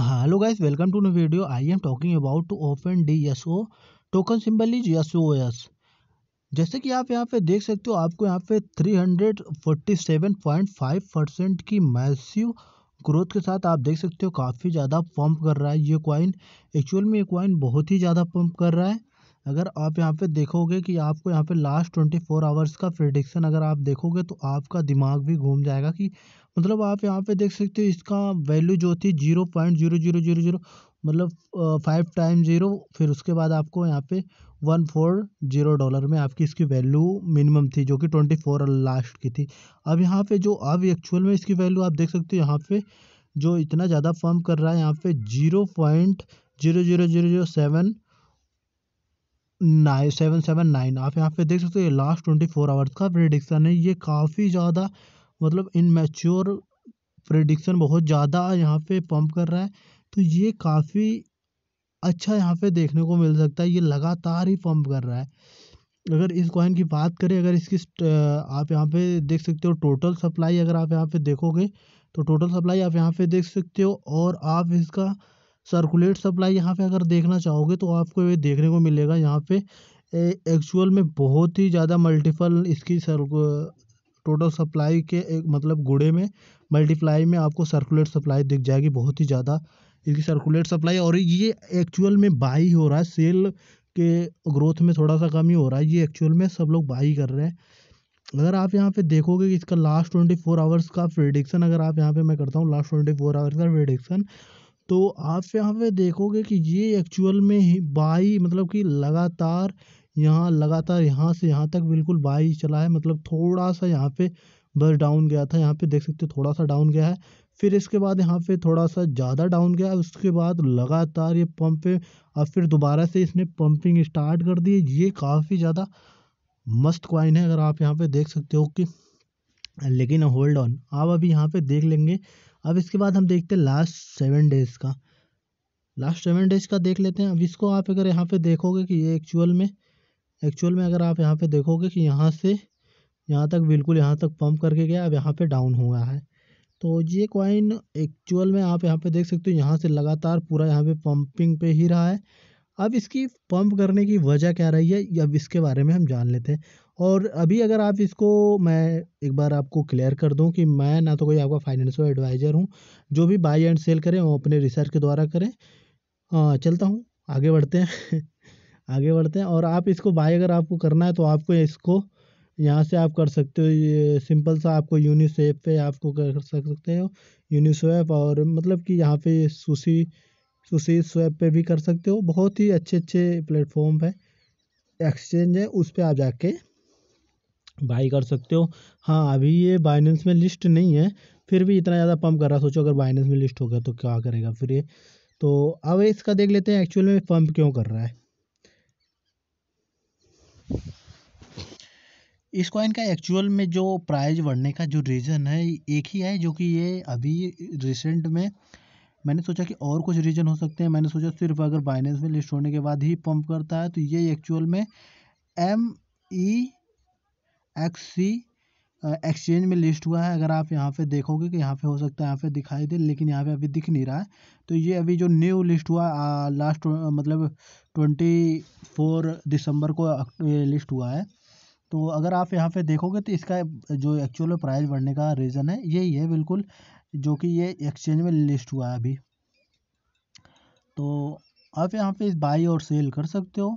hello guys welcome to new video I am talking about to open D S O token symbol is S O S जैसे कि आप यहाँ पे देख सकते हो आपको यहाँ पे 347.5 परसेंट की मैसिव ग्रोथ के साथ आप देख सकते हो काफ़ी ज़्यादा पंप कर रहा है ये क्वाइन एक्चुअल में ये क्वाइन बहुत ही ज़्यादा पंप कर रहा है अगर आप यहाँ पे देखोगे कि आपको यहाँ पे लास्ट ट्वेंटी फोर आवर्स का प्रिडिक्शन अगर आप देखोगे तो आपका दिमाग भी घूम जाएगा कि मतलब आप यहाँ पे देख सकते हो इसका वैल्यू जो थी zero point zero zero zero zero मतलब फाइव टाइम ज़ीरो फिर उसके बाद आपको यहाँ पे वन फोर जीरो डॉलर में आपकी इसकी वैल्यू मिनिमम थी जो कि ट्वेंटी फोर लास्ट की थी अब यहाँ पे जो अब एक्चुअल में इसकी वैल्यू आप देख सकते हो यहाँ पे जो इतना ज़्यादा फॉर्म कर रहा है यहाँ पे zero point zero zero zero zero seven nine seven seven nine आप यहाँ पे देख सकते हो ये लास्ट ट्वेंटी फोर आवर्स का प्रिडिक्शन है ये काफ़ी ज़्यादा मतलब इन मैच्योर प्रिडिक्शन बहुत ज़्यादा यहाँ पे पंप कर रहा है तो ये काफ़ी अच्छा यहाँ पे देखने को मिल सकता है ये लगातार ही पंप कर रहा है अगर इस कॉइन की बात करें अगर इसकी आप यहाँ पे देख सकते हो टोटल सप्लाई अगर आप यहाँ पे देखोगे तो टोटल सप्लाई आप यहाँ पे देख सकते हो और आप इसका सर्कुलेट सप्लाई यहाँ पे अगर देखना चाहोगे तो आपको ये देखने को मिलेगा यहाँ पे एक्चुअल में बहुत ही ज़्यादा मल्टीपल इसकी सर टोटल सप्लाई के एक मतलब गुड़े में मल्टीप्लाई में आपको सर्कुलेट सप्लाई दिख जाएगी बहुत ही ज़्यादा इसकी सर्कुलेट सप्लाई और ये एक्चुअल में बाई हो रहा है सेल के ग्रोथ में थोड़ा सा कम ही हो रहा है ये एक्चुअल में सब लोग बाई कर रहे हैं अगर आप यहाँ पे देखोगे कि इसका लास्ट ट्वेंटी फोर आवर्स का प्रेडिक्शन अगर आप यहाँ पे मैं करता हूँ लास्ट ट्वेंटी फोर आवर्स का प्रेडिक्शन तो आप यहाँ पे देखोगे कि ये एक्चुअल में ही बाई मतलब कि लगातार यहाँ लगातार यहाँ से यहाँ तक बिल्कुल बाई चला है मतलब थोड़ा सा यहाँ पे बस डाउन गया था यहाँ पे देख सकते हो थोड़ा सा डाउन गया है फिर इसके बाद यहाँ पे थोड़ा सा ज़्यादा डाउन गया उसके बाद लगातार ये पंप और फिर दोबारा से इसने पंपिंग स्टार्ट कर दी ये काफ़ी ज़्यादा मस्त क्वाइन है अगर आप यहाँ पे देख सकते हो कि लेकिन होल्ड ऑन आप अभी यहाँ पे देख लेंगे अब इसके बाद हम देखते हैं लास्ट सेवन डेज़ का लास्ट सेवन डेज़ का देख लेते हैं अब इसको आप अगर यहाँ पे देखोगे कि ये एक्चुअल में एक्चुअल में अगर आप यहाँ पे देखोगे कि यहाँ से यहाँ तक बिल्कुल यहाँ तक पंप करके गया अब यहाँ पे डाउन हुआ है तो ये कॉइन एक्चुअल में आप यहाँ पे देख सकते हो यहाँ से लगातार पूरा यहाँ पे पंपिंग पे ही रहा है अब इसकी पंप करने की वजह क्या रही है अब इसके बारे में हम जान लेते हैं और अभी अगर आप इसको मैं एक बार आपको क्लियर कर दूं कि मैं ना तो कोई आपका फाइनेंशियल एडवाइज़र हूं जो भी बाई एंड सेल करें वो अपने रिसर्च के द्वारा करें आ, चलता हूं आगे बढ़ते हैं आगे बढ़ते हैं और आप इसको बाई अगर आपको करना है तो आपको इसको यहाँ से आप कर सकते हो ये सिंपल सा आपको यूनिसेफ पे आपको कर सकते हो यूनिसेफ और मतलब कि यहाँ पे सुशी उसी स्वैप पे भी कर सकते हो बहुत ही अच्छे अच्छे प्लेटफॉर्म है एक्सचेंज है उस पर आप जाके बाई कर सकते हो हाँ अभी ये बाइनेंस में लिस्ट नहीं है फिर भी इतना ज़्यादा पंप कर रहा सोचो अगर बाइनेंस में लिस्ट हो गया तो क्या करेगा फिर ये तो अब इसका देख लेते हैं एक्चुअल में पंप क्यों कर रहा है इस कॉइन का एक्चुअल में जो प्राइस बढ़ने का जो रीज़न है एक ही है जो कि ये अभी रिसेंट में मैंने सोचा कि और कुछ रीज़न हो सकते हैं मैंने सोचा सिर्फ अगर बाइनेंस में लिस्ट होने के बाद ही पंप करता है तो ये एक्चुअल में M E X C exchange में लिस्ट हुआ है अगर आप यहाँ पे देखोगे कि यहाँ पे हो सकता है यहाँ पे दिखाई दे लेकिन यहाँ पे अभी दिख नहीं रहा है तो ये अभी जो न्यू लिस्ट हुआ लास्ट मतलब ट्वेंटी फोर दिसंबर को लिस्ट हुआ है तो अगर आप यहाँ पे देखोगे तो इसका जो एक्चुअल प्राइस बढ़ने का रीज़न है यही है बिल्कुल जो कि ये एक्सचेंज में लिस्ट हुआ है अभी तो आप यहाँ पे बाई और सेल कर सकते हो